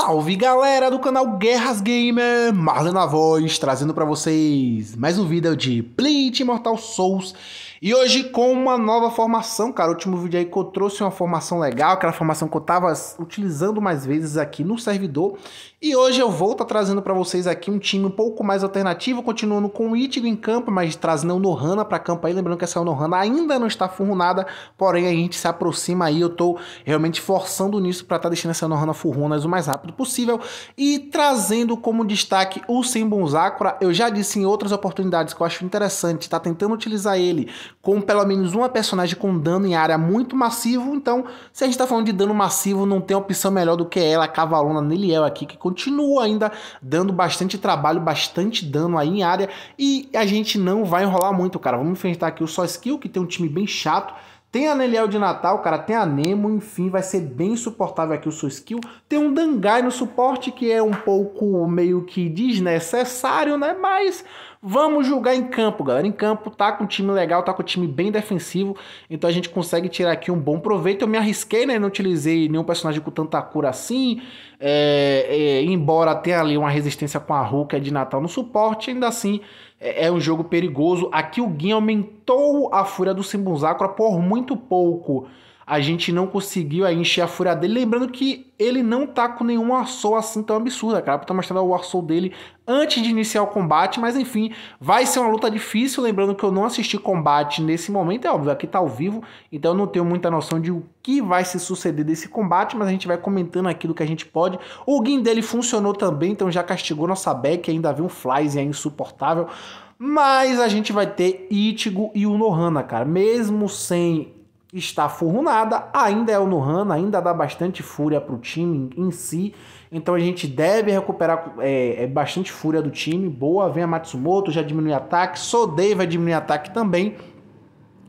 Salve galera do canal Guerras Gamer, Marlon na voz, trazendo para vocês mais um vídeo de Bleach Immortal Souls e hoje com uma nova formação, cara, o último vídeo aí que eu trouxe uma formação legal, aquela formação que eu tava utilizando mais vezes aqui no servidor. E hoje eu vou estar trazendo para vocês aqui um time um pouco mais alternativo, continuando com o Itigo em campo, mas trazendo o Nohana para campo aí, lembrando que essa Nohana ainda não está furrunada, porém a gente se aproxima aí, eu tô realmente forçando nisso para estar tá deixando essa Nohana furrunas o mais rápido possível e trazendo como destaque o Senbon Sakura. Eu já disse em outras oportunidades que eu acho interessante, tá tentando utilizar ele com pelo menos uma personagem com dano em área muito massivo. Então, se a gente está falando de dano massivo, não tem opção melhor do que ela, a Cavalona Neliel aqui, que continua ainda dando bastante trabalho, bastante dano aí em área. E a gente não vai enrolar muito, cara. Vamos enfrentar aqui o Só Skill, que tem um time bem chato. Tem a Neliel de Natal, cara, tem a Nemo, enfim, vai ser bem suportável aqui o seu skill. Tem um Dangai no suporte, que é um pouco meio que desnecessário, né? Mas Vamos julgar em campo, galera. Em campo tá com um time legal, tá com um time bem defensivo, então a gente consegue tirar aqui um bom proveito. Eu me arrisquei, né? Não utilizei nenhum personagem com tanta cura assim. É, é, embora tenha ali uma resistência com a Hulk é de Natal no suporte, ainda assim é, é um jogo perigoso. Aqui o Gui aumentou a fúria do Simbunzacra por muito pouco a gente não conseguiu aí encher a fúria dele. Lembrando que ele não tá com nenhum arsol assim tão absurda, cara. Tá mostrando o arsol dele antes de iniciar o combate, mas enfim, vai ser uma luta difícil. Lembrando que eu não assisti combate nesse momento, é óbvio, aqui tá ao vivo, então eu não tenho muita noção de o que vai se suceder desse combate, mas a gente vai comentando aquilo que a gente pode. O guin dele funcionou também, então já castigou nossa back, ainda viu um flies aí insuportável. Mas a gente vai ter itigo e Unohana, cara. Mesmo sem está forrunada, ainda é o Nurhan, ainda dá bastante fúria para o time em si. Então a gente deve recuperar é, é, bastante fúria do time. Boa, vem a Matsumoto, já diminui ataque. Sodei vai diminuir ataque também.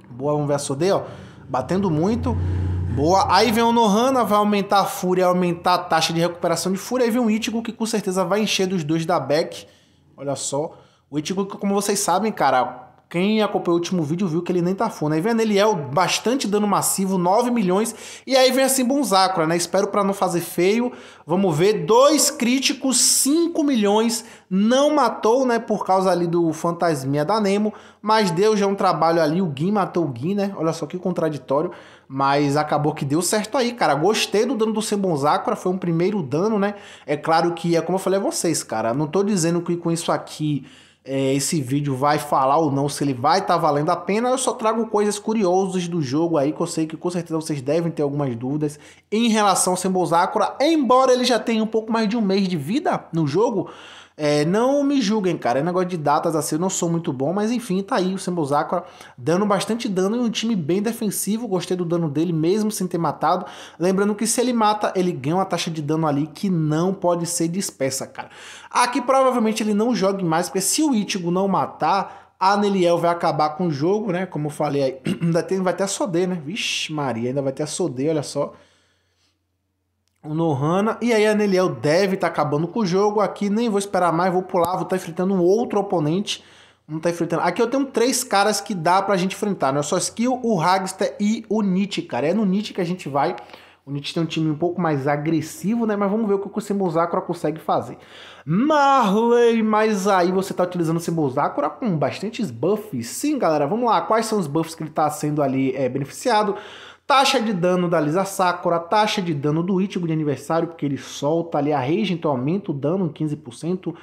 Boa, vamos ver a Sodei, ó. Batendo muito. Boa. Aí vem o Nohana, vai aumentar a fúria, aumentar a taxa de recuperação de fúria. Aí vem o Ichigo, que com certeza vai encher dos dois da back. Olha só. O Ichigo, como vocês sabem, cara, quem acompanhou o último vídeo viu que ele nem tá fundo. Aí vem é bastante dano massivo, 9 milhões. E aí vem assim Bonzacra, né? Espero para não fazer feio. Vamos ver, dois críticos, 5 milhões. Não matou, né? Por causa ali do fantasminha da Nemo. Mas deu já um trabalho ali. O Gui matou o Gui, né? Olha só que contraditório. Mas acabou que deu certo aí, cara. Gostei do dano do Sembonzacra, foi um primeiro dano, né? É claro que, é como eu falei a vocês, cara. Não tô dizendo que com isso aqui é, esse vídeo vai falar ou não, se ele vai estar tá valendo a pena. Eu só trago coisas curiosas do jogo aí, que eu sei que com certeza vocês devem ter algumas dúvidas em relação ao Sembozakura. Embora ele já tenha um pouco mais de um mês de vida no jogo, é, não me julguem, cara. É negócio de datas assim, eu não sou muito bom, mas enfim, tá aí o Sembozakura dando bastante dano e um time bem defensivo. Gostei do dano dele, mesmo sem ter matado. Lembrando que se ele mata, ele ganha uma taxa de dano ali que não pode ser dispersa, cara. Aqui provavelmente ele não jogue mais, porque se o Ichigo não matar, a Neliel vai acabar com o jogo, né? Como eu falei aí, ainda tem, vai ter a Sodê, né? Vixe, Maria, ainda vai ter a Sodê, olha só o Nohana. E aí a Neliel deve estar tá acabando com o jogo. Aqui nem vou esperar mais, vou pular, vou estar tá enfrentando um outro oponente. Não tá enfrentando. Aqui eu tenho três caras que dá pra gente enfrentar, né? Só Skill, o Hagster e o Nietzsche, cara. É no Nietzsche que a gente vai. O Nietzsche tem um time um pouco mais agressivo, né? Mas vamos ver o que o Symbol consegue fazer. Marley, mas aí você tá utilizando o Symbol com bastantes buffs. Sim, galera, vamos lá. Quais são os buffs que ele tá sendo ali é, beneficiado? Taxa de dano da Lisa Sakura, taxa de dano do Ichigo de aniversário, porque ele solta ali a rage, então aumenta o dano em 15%.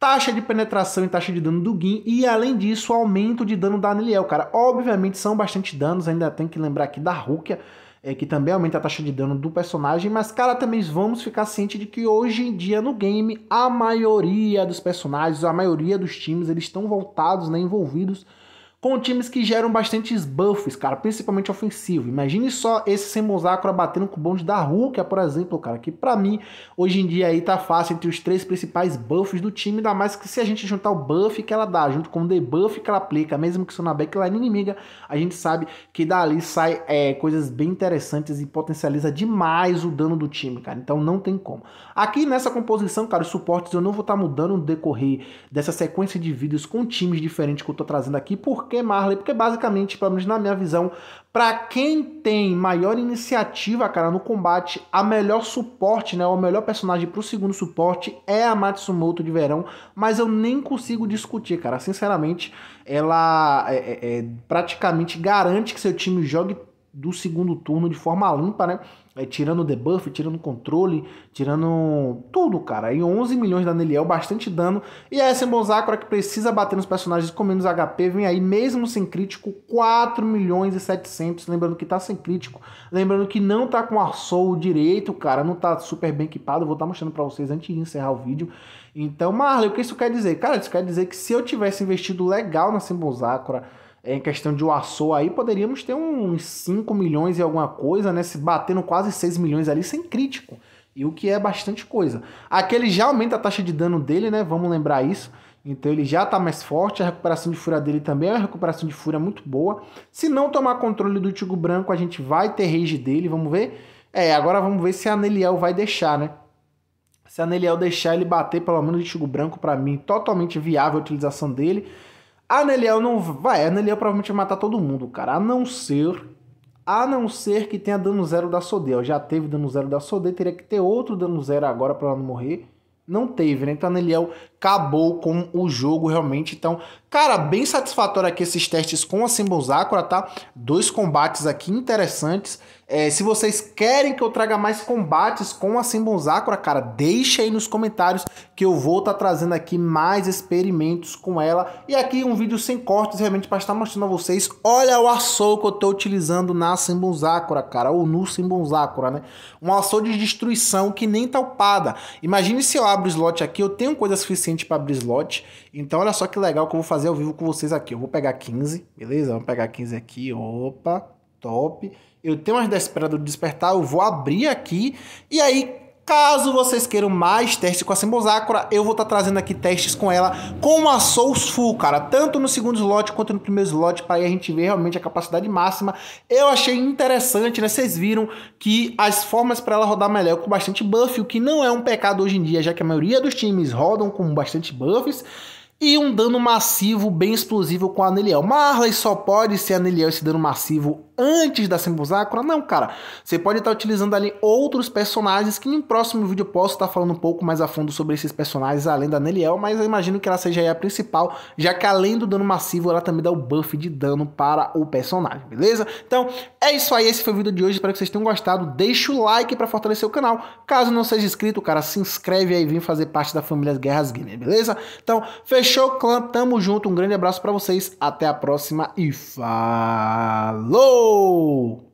Taxa de penetração e taxa de dano do Gin. E além disso, aumento de dano da Aniliel, cara. Obviamente são bastante danos, ainda tem que lembrar aqui da Rukia, é, que também aumenta a taxa de dano do personagem, mas, cara, também vamos ficar ciente de que hoje em dia no game, a maioria dos personagens, a maioria dos times, eles estão voltados, né, envolvidos com times que geram bastantes buffs, cara, principalmente ofensivo. Imagine só esse sem batendo com o bonde da Hulk, por exemplo, cara, que para mim hoje em dia aí tá fácil entre os três principais buffs do time, ainda mais que se a gente juntar o buff que ela dá junto com o debuff que ela aplica, mesmo que isso na backline inimiga, a gente sabe que dali sai é, coisas bem interessantes e potencializa demais o dano do time, cara. Então não tem como. Aqui nessa composição, cara, os suportes eu não vou estar tá mudando no decorrer dessa sequência de vídeos com times diferentes que eu tô trazendo aqui, porque Marley? Porque basicamente, pelo menos na minha visão, para quem tem maior iniciativa, cara, no combate, a melhor suporte, né, o melhor personagem pro segundo suporte é a Matsumoto de verão, mas eu nem consigo discutir, cara. Sinceramente, ela é, é, é praticamente garante que seu time jogue do segundo turno de forma limpa, né? É, tirando o debuff, tirando o controle, tirando tudo, cara. E 11 milhões da Neliel, bastante dano. E a Essen Bonzacora que precisa bater nos personagens com menos HP, vem aí, mesmo sem crítico, 4 milhões e 700. Lembrando que tá sem crítico, lembrando que não tá com Arsoul direito, cara. Não tá super bem equipado. Vou estar tá mostrando para vocês antes de encerrar o vídeo. Então, Marley, o que isso quer dizer? Cara, isso quer dizer que se eu tivesse investido legal na Simbonzacora em questão de Açô aí, poderíamos ter uns 5 milhões e alguma coisa, né? Se batendo quase 6 milhões ali sem crítico. E o que é bastante coisa. Aqui ele já aumenta a taxa de dano dele, né? Vamos lembrar isso. Então ele já tá mais forte, a recuperação de fúria dele também é uma recuperação de fúria muito boa. Se não tomar controle do Tigo Branco, a gente vai ter rage dele, vamos ver? É, agora vamos ver se a Neliel vai deixar, né? Se a Neliel deixar ele bater pelo menos o Tigo Branco, para mim, totalmente viável a utilização dele. A Neliel não vai. A Neliel provavelmente vai matar todo mundo, cara. A não ser. A não ser que tenha dano zero da Sodel. Já teve dano zero da Sodé, Teria que ter outro dano zero agora para ela não morrer. Não teve, né? Então a Neliel acabou com o jogo realmente. Então, cara, bem satisfatório aqui esses testes com a Symbol tá? Dois combates aqui interessantes. É, se vocês querem que eu traga mais combates com a Simbonzakura, cara, deixa aí nos comentários que eu vou estar tá trazendo aqui mais experimentos com ela. E aqui um vídeo sem cortes, realmente, para estar mostrando a vocês. Olha o açougue que eu estou utilizando na Simbonzakura, cara, ou no Simbonzakura, né? Um açougue de destruição que nem talpada. Imagine se eu abro slot aqui, eu tenho coisa suficiente para abrir slot. Então, olha só que legal que eu vou fazer ao vivo com vocês aqui. Eu vou pegar 15, beleza? Vamos pegar 15 aqui, opa, top. Eu tenho as Desperado de Despertar, eu vou abrir aqui. E aí, Caso vocês queiram mais testes com a Symbol eu vou estar tá trazendo aqui testes com ela com a Souls Full, cara. Tanto no segundo slot quanto no primeiro slot, para a gente ver realmente a capacidade máxima. Eu achei interessante, né? Vocês viram que as formas para ela rodar melhor com bastante buff, o que não é um pecado hoje em dia, já que a maioria dos times rodam com bastante buffs e um dano massivo bem explosivo com a Aneliel. Marley só pode ser Aneliel esse dano massivo antes da Sembuzakura, não, cara. Você pode estar utilizando ali outros personagens que em um próximo vídeo eu posso estar falando um pouco mais a fundo sobre esses personagens, além da Neliel, mas eu imagino que ela seja a principal, já que além do dano massivo, ela também dá o buff de dano para o personagem, beleza? Então, é isso aí, esse foi o vídeo de hoje, espero que vocês tenham gostado. Deixa o like para fortalecer o canal. Caso não seja inscrito, cara, se inscreve aí e vem fazer parte da família Guerras Gamer, beleza? Então, fechou clã, tamo junto, um grande abraço para vocês, até a próxima e falou! Show!